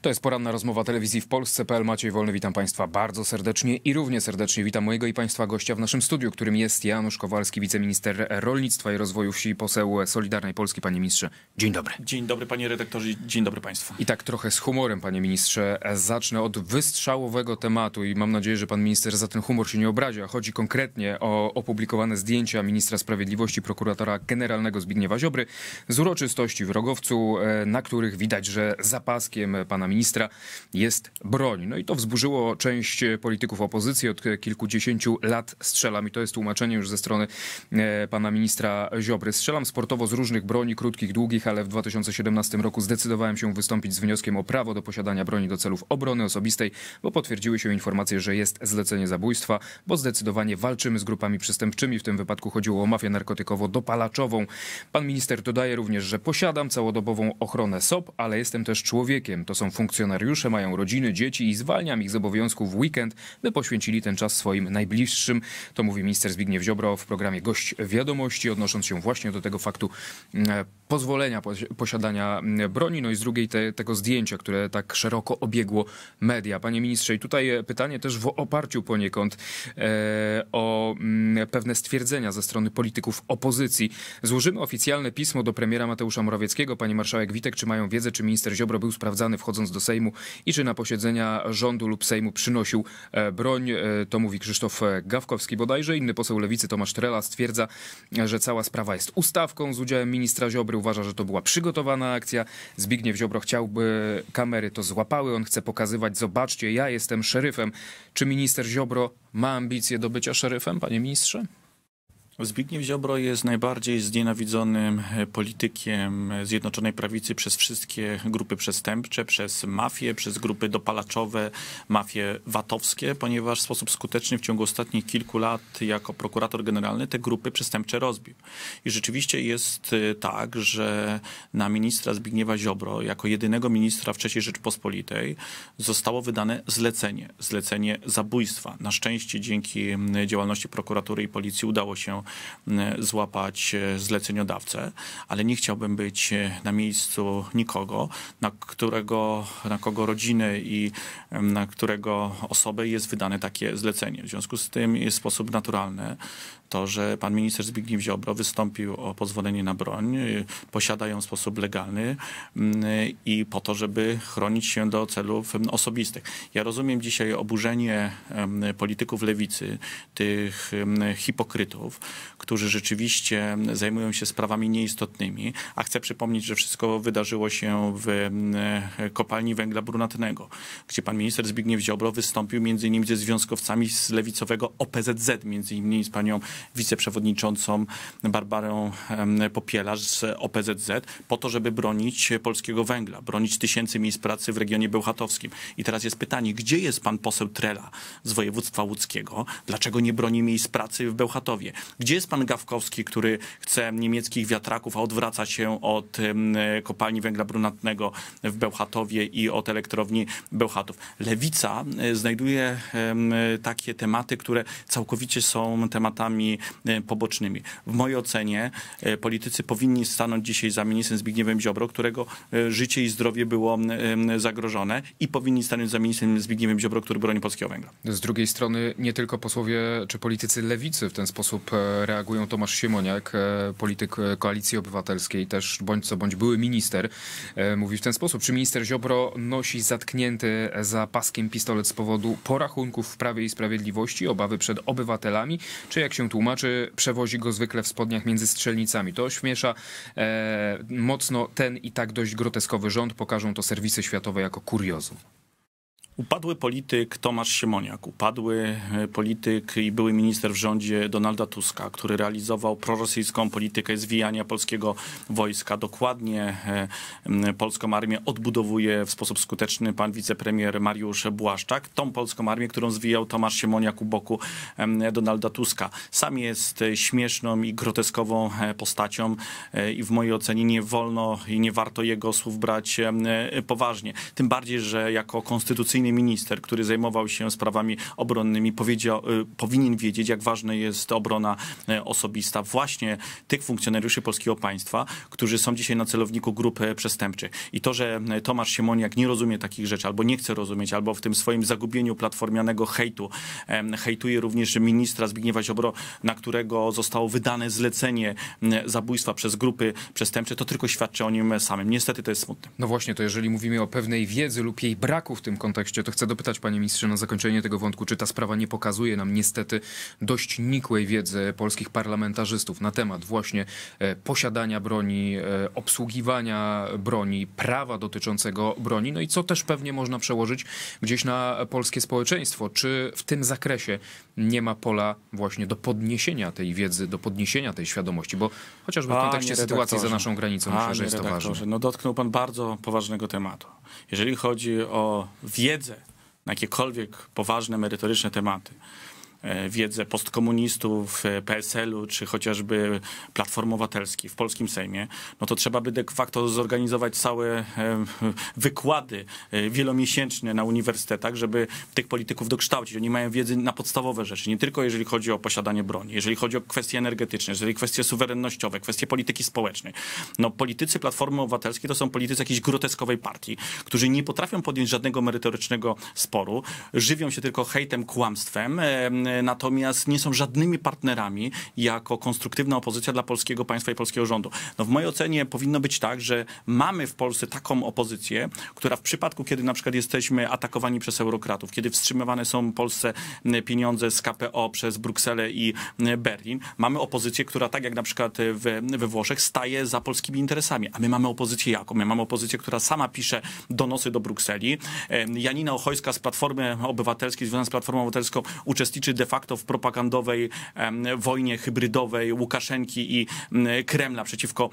To jest poranna rozmowa telewizji w Polsce.pl. Maciej Wolny, witam Państwa bardzo serdecznie i równie serdecznie witam mojego i Państwa gościa w naszym studiu, którym jest Janusz Kowalski, wiceminister rolnictwa i rozwoju wsi, poseł Solidarnej Polski. Panie ministrze, dzień dobry. Dzień dobry panie redaktorze, dzień dobry Państwu. I tak trochę z humorem, panie ministrze, zacznę od wystrzałowego tematu i mam nadzieję, że pan minister za ten humor się nie obrazi, a chodzi konkretnie o opublikowane zdjęcia ministra sprawiedliwości, prokuratora generalnego Zbigniewa Ziobry z uroczystości w Rogowcu, e, na których widać, że zapaskiem pana ministra jest broń. No i to wzburzyło część e, polityków opozycji. Od e, kilkudziesięciu lat strzelam i to jest tłumaczenie już ze strony e, pana ministra Ziobry. Strzelam sportowo z różnych broni, krótkich, długich, ale w 2017 roku zdecydowałem się wystąpić z wnioskiem o prawo do posiadania broni do celów obrony osobistej, bo potwierdziły się informacje, że jest zlecenie zabójstwa, bo zdecydowanie walczymy z grupami przestępczymi. W tym wypadku chodziło o mafię narkotykowo-dopalaczową. Pan minister dodaje również, że posiadam całodobową ochronę SOP, ale jestem też człowiekiem. To są Funkcjonariusze mają rodziny, dzieci i zwalniam ich z obowiązków w weekend, by poświęcili ten czas swoim najbliższym. To mówi minister Zbigniew Ziobro w programie Gość Wiadomości, odnosząc się właśnie do tego faktu mm, e, pozwolenia posiadania mm, broni, no i z drugiej te, tego zdjęcia, które tak szeroko obiegło media. Panie ministrze, i tutaj e, pytanie też w oparciu poniekąd e, o mm, pewne stwierdzenia ze strony polityków opozycji. Złożymy oficjalne pismo do premiera Mateusza Morawieckiego. Pani marszałek Witek, czy mają wiedzę, czy minister Ziobro był sprawdzany wchodząc do Sejmu i czy na posiedzenia rządu lub Sejmu przynosił e, broń. E, to mówi Krzysztof e, Gawkowski bodajże. Inny poseł Lewicy Tomasz Trela stwierdza, że cała sprawa jest ustawką z udziałem ministra Ziobry. Uważa, że to była przygotowana akcja. Zbigniew Ziobro chciałby, kamery to złapały, on chce pokazywać, zobaczcie, ja jestem szeryfem. Czy minister Ziobro ma ambicje do bycia szeryfem, panie ministrze? Zbigniew Ziobro jest najbardziej znienawidzonym e, politykiem e, Zjednoczonej Prawicy przez wszystkie grupy przestępcze, przez mafię, przez grupy dopalaczowe, mafie watowskie, ponieważ w sposób skuteczny w ciągu ostatnich kilku lat jako prokurator generalny te grupy przestępcze rozbił. I rzeczywiście jest e, tak, że na ministra Zbigniewa Ziobro, jako jedynego ministra w III Rzeczpospolitej, zostało wydane zlecenie, zlecenie zabójstwa. Na szczęście dzięki działalności prokuratury i policji udało się E, złapać e, zleceniodawcę, ale nie chciałbym być e, na miejscu nikogo, na którego, na kogo rodziny i na którego osoby jest wydane takie zlecenie. W związku z tym jest sposób naturalny to, że pan minister Zbigniew Ziobro wystąpił o pozwolenie na broń, posiada ją w sposób legalny mm, i po to, żeby chronić się do celów osobistych. Ja rozumiem dzisiaj oburzenie polityków lewicy, tych hipokrytów, którzy rzeczywiście zajmują się sprawami nieistotnymi. A chcę przypomnieć, że wszystko wydarzyło się w e, kopalni węgla brunatnego, gdzie pan minister Zbigniew Ziobro wystąpił między innymi ze związkowcami z lewicowego OPZZ, między innymi z panią wiceprzewodniczącą Barbarą Popielarz z OPZZ, po to, żeby bronić polskiego węgla, bronić tysięcy miejsc pracy w regionie bełchatowskim. I teraz jest pytanie, gdzie jest pan poseł Trela z województwa łódzkiego? Dlaczego nie broni miejsc pracy w Bełchatowie? Gdzie gdzie jest pan Gawkowski, który chce niemieckich wiatraków, a odwraca się od kopalni węgla brunatnego w Bełchatowie i od elektrowni Bełchatów? Lewica e, znajduje takie tematy, które całkowicie są tematami e, pobocznymi. W mojej ocenie e, politycy powinni stanąć dzisiaj za ministrem Zbigniewem Ziobro, którego życie i zdrowie było zagrożone i powinni stanąć za ministrem Zbigniewem Ziobro, który broni polskiego węgla. Z drugiej strony nie tylko posłowie czy politycy lewicy w ten sposób reagują Tomasz Siemoniak, e, polityk e, Koalicji Obywatelskiej, też bądź co bądź były minister, e, mówi w ten sposób. Czy minister Ziobro nosi zatknięty za paskiem pistolet z powodu porachunków w Prawie i Sprawiedliwości, obawy przed obywatelami, czy jak się tłumaczy, przewozi go zwykle w spodniach między strzelnicami? To ośmiesza mocno ten i tak dość groteskowy rząd. Pokażą to serwisy światowe jako kuriozum. Upadły polityk Tomasz Siemoniak, upadły e, polityk i były minister w rządzie Donalda Tuska, który realizował prorosyjską politykę zwijania polskiego wojska. Dokładnie e, polską armię odbudowuje w sposób skuteczny pan wicepremier Mariusz Błaszczak. Tą polską armię, którą zwijał Tomasz Siemoniak u boku Donalda Tuska. Sam jest e, śmieszną i groteskową postacią i w mojej ocenie nie wolno i nie warto jego słów brać poważnie. Tym bardziej, że jako konstytucyjny minister, który zajmował się sprawami obronnymi, powiedział, y, powinien wiedzieć, jak ważna jest obrona y, osobista właśnie tych funkcjonariuszy polskiego państwa, którzy są dzisiaj na celowniku grup y, przestępczych. I to, że Tomasz Siemoniak nie rozumie takich rzeczy, albo nie chce rozumieć, albo w tym swoim zagubieniu platformianego hejtu, hejtuje również ministra Zbigniewa Ziobro, na którego zostało wydane zlecenie zabójstwa przez grupy przestępcze, to tylko świadczy o nim samym. Niestety to jest smutne. No właśnie, to jeżeli mówimy o pewnej wiedzy lub jej braku w tym kontekście, kontekście, to chcę dopytać, panie ministrze, na zakończenie tego wątku, czy ta sprawa nie pokazuje nam niestety dość nikłej wiedzy polskich parlamentarzystów na temat właśnie e, posiadania broni, e, obsługiwania broni, prawa dotyczącego broni, no i co też pewnie można przełożyć gdzieś na polskie społeczeństwo. Czy w tym zakresie nie ma pola właśnie do podniesienia tej wiedzy, do podniesienia tej świadomości, bo chociażby w kontekście sytuacji za naszą granicą myślę, że jest to ważne. No dotknął pan bardzo poważnego tematu. Jeżeli chodzi o wiedzę na jakiekolwiek poważne, merytoryczne tematy, E, wiedzę postkomunistów, e, PSL-u, czy chociażby Platform Obywatelskiej w polskim Sejmie, no to trzeba by de facto zorganizować całe e, wykłady wielomiesięczne na uniwersytetach, żeby tych polityków dokształcić. Oni mają wiedzę na podstawowe rzeczy, nie tylko jeżeli chodzi o posiadanie broni, jeżeli chodzi o kwestie energetyczne, jeżeli kwestie suwerennościowe, kwestie polityki społecznej. No politycy Platformy Obywatelskiej to są politycy jakiejś groteskowej partii, którzy nie potrafią podjąć żadnego merytorycznego sporu, żywią się tylko hejtem, kłamstwem, E, natomiast nie są żadnymi partnerami jako konstruktywna opozycja dla polskiego państwa i polskiego rządu. No w mojej ocenie powinno być tak, że mamy w Polsce taką opozycję, która w przypadku, kiedy na przykład jesteśmy atakowani przez eurokratów, kiedy wstrzymywane są Polsce pieniądze z KPO przez Brukselę i Berlin, mamy opozycję, która tak jak na przykład we, we Włoszech staje za polskimi interesami. A my mamy opozycję jaką? My mamy opozycję, która sama pisze donosy do Brukseli. E, Janina Ochojska z Platformy Obywatelskiej, związana z Platformą Obywatelską, uczestniczy de facto w propagandowej wojnie hybrydowej Łukaszenki i Kremla przeciwko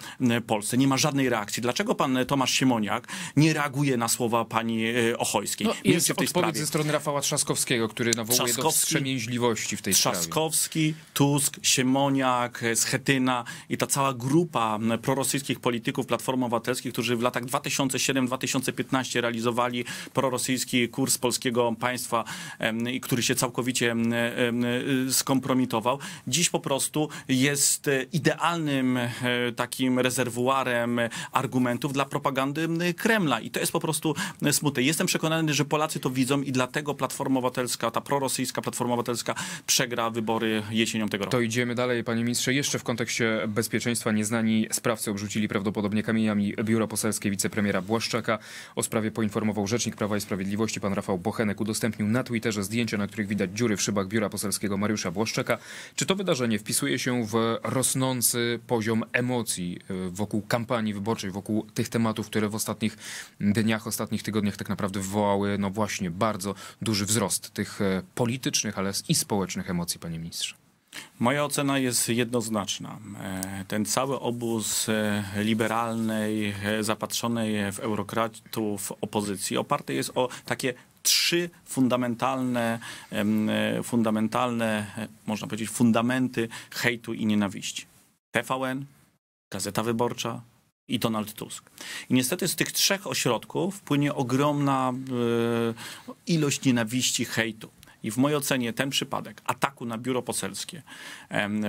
Polsce. Nie ma żadnej reakcji. Dlaczego pan e, Tomasz Siemoniak nie reaguje na słowa pani e, Ochojskiej? No, jest w tej odpowiedź sprawie. ze strony Rafała Trzaskowskiego, który nawołuje do wstrzemięźliwości w tej Trzaskowski, sprawie. Trzaskowski, Tusk, Siemoniak, e, Schetyna i ta cała grupa prorosyjskich polityków Platformy Obywatelskiej, którzy w latach 2007-2015 realizowali prorosyjski kurs polskiego państwa, i który się całkowicie Y, skompromitował. Dziś po prostu jest idealnym e, takim rezerwuarem argumentów dla propagandy Kremla i to jest po prostu e, smutne. Jestem przekonany, że Polacy to widzą i dlatego Platforma Obywatelska, ta prorosyjska Platforma Obywatelska przegra wybory jesienią tego roku. To idziemy dalej, panie ministrze. Jeszcze w kontekście bezpieczeństwa nieznani sprawcy obrzucili prawdopodobnie kamieniami biuro poselskie wicepremiera Błaszczaka. O sprawie poinformował rzecznik Prawa i Sprawiedliwości pan Rafał Bochenek. Udostępnił na Twitterze zdjęcia, na których widać dziury w szybach biura poselskiego Mariusza Błaszczeka. Czy to wydarzenie wpisuje się w rosnący poziom emocji e, wokół kampanii wyborczej, wokół tych tematów, które w ostatnich dniach, ostatnich tygodniach tak naprawdę wywołały, no właśnie, bardzo duży wzrost tych e, politycznych, ale i społecznych emocji, panie ministrze? Moja ocena jest jednoznaczna. E, ten cały obóz liberalnej, zapatrzonej w eurokratów opozycji oparty jest o takie trzy fundamentalne, e, fundamentalne, e, można powiedzieć, fundamenty hejtu i nienawiści. TVN, Gazeta Wyborcza, i Donald Tusk. I niestety z tych trzech ośrodków płynie ogromna e, ilość nienawiści, hejtu. I w mojej ocenie ten przypadek ataku na biuro poselskie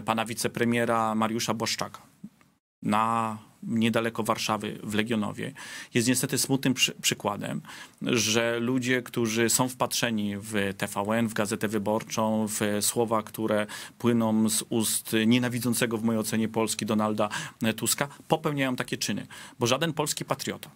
pana wicepremiera Mariusza Błaszczaka, na niedaleko Warszawy w Legionowie jest niestety smutnym przy, przykładem, że ludzie, którzy są wpatrzeni w TVN, w Gazetę Wyborczą, w słowa, które płyną z ust nienawidzącego w mojej ocenie Polski Donalda Tuska, popełniają takie czyny, bo żaden polski patriota,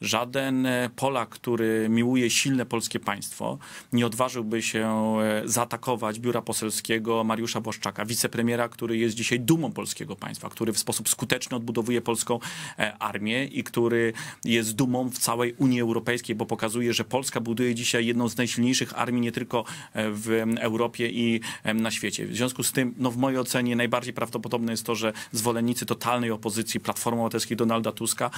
żaden e, Polak, który miłuje silne polskie państwo, nie odważyłby się e, zaatakować biura poselskiego Mariusza Błaszczaka, wicepremiera, który jest dzisiaj dumą polskiego państwa, który w sposób skuteczny odbudowuje polską e, armię i który jest dumą w całej Unii Europejskiej, bo pokazuje, że Polska buduje dzisiaj jedną z najsilniejszych armii nie tylko w Europie i na świecie. W związku z tym, no w mojej ocenie najbardziej prawdopodobne jest to, że zwolennicy totalnej opozycji Platformy Obywatelskiej Donalda Tuska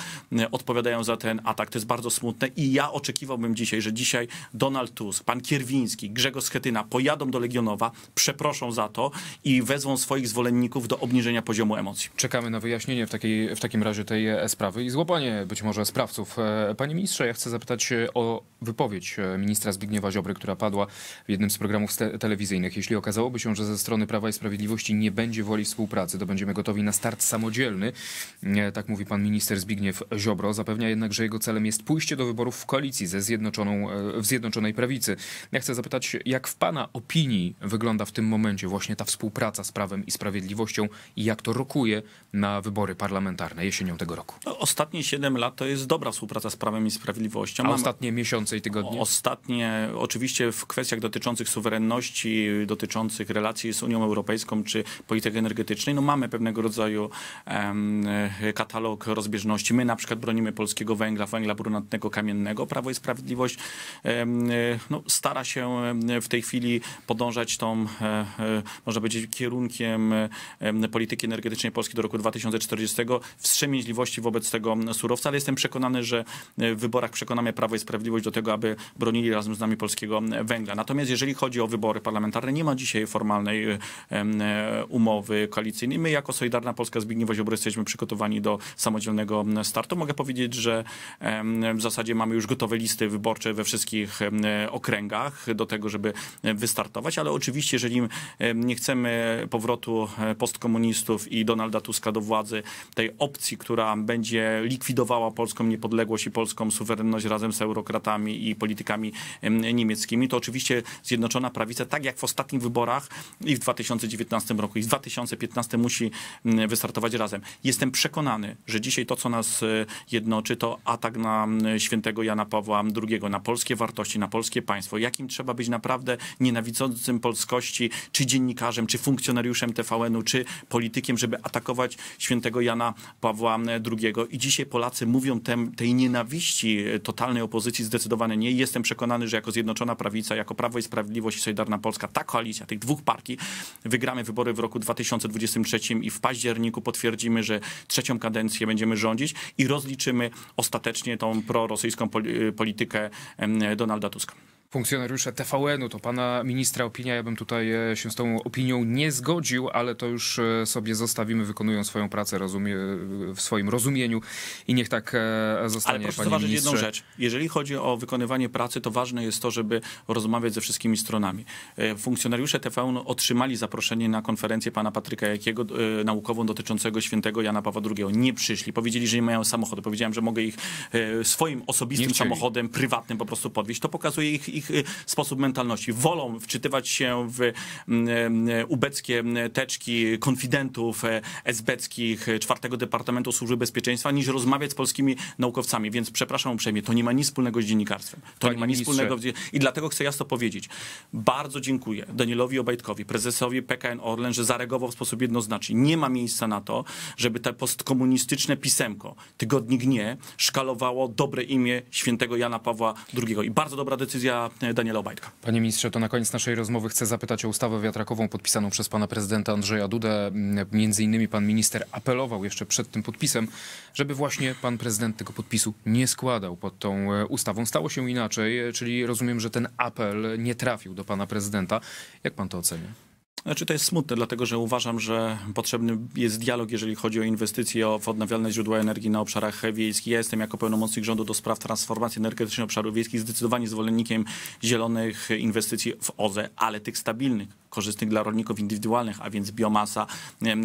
odpowiadają za ten atak. To jest bardzo smutne i ja oczekiwałbym dzisiaj, że dzisiaj Donald Tusk, pan Kierwiński, Grzegorz Schetyna pojadą do Legionowa, przeproszą za to i wezwą swoich zwolenników do obniżenia poziomu emocji. Czekamy na wyjaśnienie w, takiej, w takim razie tej e, sprawy i złapanie być może sprawców. E, panie ministrze, ja chcę zapytać e, o wypowiedź ministra Zbigniewa Ziobry, która padła w jednym z programów telewizyjnych. Jeśli okazałoby się, że ze strony Prawa i Sprawiedliwości nie będzie woli współpracy, to będziemy gotowi na start samodzielny. Tak mówi pan minister Zbigniew Ziobro. Zapewnia jednak, że jego celem jest pójście do wyborów w koalicji ze zjednoczoną, e, w Zjednoczonej Prawicy. Ja chcę zapytać, jak w Pana opinii wygląda w tym momencie właśnie ta współpraca z Prawem i Sprawiedliwością i jak to rokuje na wybory parlamentarne jesienią tego roku? No, ostatnie 7 lat to jest dobra współpraca z Prawem i Sprawiedliwością. A ostatnie miesiące i tygodnie? Ostatnie, oczywiście w kwestiach dotyczących suwerenności, dotyczących relacji z Unią Europejską czy polityki energetycznej, no mamy pewnego rodzaju katalog rozbieżności. My na przykład bronimy polskiego węgla węgla brunatnego kamiennego. Prawo i Sprawiedliwość e, no, stara się w tej chwili podążać tą, e, e, może być kierunkiem polityki energetycznej Polski do roku 2040, wstrzemięźliwości wobec tego surowca, ale jestem przekonany, że w wyborach przekonamy Prawo i Sprawiedliwość do tego, aby bronili razem z nami polskiego węgla. Natomiast jeżeli chodzi o wybory parlamentarne, nie ma dzisiaj formalnej umowy koalicyjnej. My jako Solidarna Polska Zbigniewa Ziobro jesteśmy przygotowani do samodzielnego startu. Mogę powiedzieć, że w zasadzie mamy już gotowe listy wyborcze we wszystkich okręgach do tego, żeby wystartować, ale oczywiście, jeżeli nie chcemy powrotu e, postkomunistów i Donalda Tuska do władzy, tej opcji, która będzie likwidowała polską niepodległość i polską suwerenność razem z eurokratami i politykami niemieckimi, to oczywiście Zjednoczona Prawica, tak jak w ostatnich wyborach i w 2019 roku i w 2015 musi wystartować razem. Jestem przekonany, że dzisiaj to, co nas e, jednoczy, to atak tak na y, świętego Jana Pawła II, na polskie wartości, na polskie państwo. Jakim trzeba być naprawdę nienawidzącym polskości, czy dziennikarzem, czy funkcjonariuszem TVN-u, czy politykiem, żeby atakować świętego Jana Pawła y, II. I dzisiaj Polacy mówią tem, tej nienawiści y, totalnej opozycji zdecydowanie nie. I jestem przekonany, że jako Zjednoczona Prawica, jako Prawo i Sprawiedliwość i Solidarna Polska, ta koalicja tych dwóch partii, wygramy wybory w roku 2023 i w październiku potwierdzimy, że trzecią kadencję będziemy rządzić i rozliczymy ostatecznie skutecznie tą prorosyjską y, politykę Donalda Tuska funkcjonariusza TVN-u, to pana ministra opinia, ja bym tutaj e, się z tą opinią nie zgodził, ale to już e, sobie zostawimy, wykonują swoją pracę rozumie, w swoim rozumieniu i niech tak e, zostanie, Ale proszę zauważyć jedną rzecz. Jeżeli chodzi o wykonywanie pracy, to ważne jest to, żeby rozmawiać ze wszystkimi stronami. Funkcjonariusze TVN otrzymali zaproszenie na konferencję pana Patryka Jakiego naukową dotyczącego świętego Jana Pawła II. Nie przyszli. Powiedzieli, że nie mają samochodu. Powiedziałem, że mogę ich swoim osobistym samochodem, prywatnym po prostu podwieźć. To pokazuje ich ich y, sposób mentalności. Wolą wczytywać się w mm, y, ubeckie mm, teczki konfidentów e, esbeckich e, czwartego Departamentu Służby Bezpieczeństwa, niż rozmawiać z polskimi naukowcami. Więc przepraszam uprzejmie, to nie ma nic wspólnego z dziennikarstwem. To Panie nie ma nic wspólnego. Z... I dlatego chcę jasno powiedzieć. Bardzo dziękuję Danielowi Obajtkowi, prezesowi PKN Orlen, że zareagował w sposób jednoznaczny. Nie ma miejsca na to, żeby te postkomunistyczne pisemko, tygodnik nie, szkalowało dobre imię świętego Jana Pawła II. I bardzo dobra decyzja E, Daniela Obajtka. Panie ministrze, to na koniec naszej rozmowy chcę zapytać o ustawę wiatrakową podpisaną przez pana prezydenta Andrzeja Dudę. Mm, między innymi pan minister apelował jeszcze przed tym podpisem, żeby właśnie pan prezydent tego podpisu nie składał pod tą e, ustawą. Stało się inaczej, e, czyli rozumiem, że ten apel nie trafił do pana prezydenta. Jak pan to ocenia? Znaczy to jest smutne, dlatego że uważam, że potrzebny jest dialog, jeżeli chodzi o inwestycje w odnawialne źródła energii na obszarach wiejskich. Ja jestem jako pełnomocnik rządu do spraw transformacji energetycznej obszarów wiejskich zdecydowanie zwolennikiem zielonych inwestycji w OZE, ale tych stabilnych korzystnych dla rolników indywidualnych, a więc biomasa,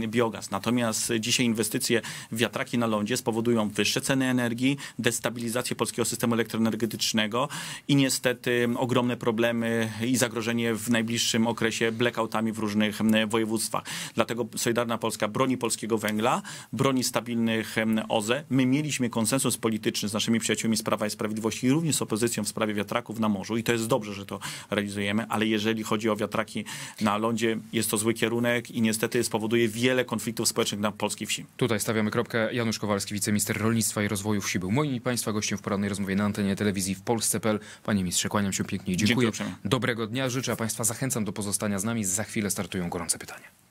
biogaz. Natomiast dzisiaj inwestycje w wiatraki na lądzie spowodują wyższe ceny energii, destabilizację polskiego systemu elektroenergetycznego i niestety ogromne problemy i zagrożenie w najbliższym okresie blackoutami w różnych województwach. Dlatego Solidarna Polska broni polskiego węgla, broni stabilnych OZE. My mieliśmy konsensus polityczny z naszymi przyjaciółmi z Prawa i Sprawiedliwości i również z opozycją w sprawie wiatraków na morzu i to jest dobrze, że to realizujemy, ale jeżeli chodzi o wiatraki na lądzie jest to zły kierunek i niestety spowoduje wiele konfliktów społecznych na polskiej wsi. Tutaj stawiamy kropkę. Janusz Kowalski, wiceminister rolnictwa i rozwoju wsi, był moim i Państwa gościem w porannej rozmowie na antenie telewizji w Polsce.pl. Panie ministrze, kłaniam się pięknie i dziękuję. dziękuję Dobrego dnia życzę, a Państwa zachęcam do pozostania z nami. Za chwilę startują gorące pytania.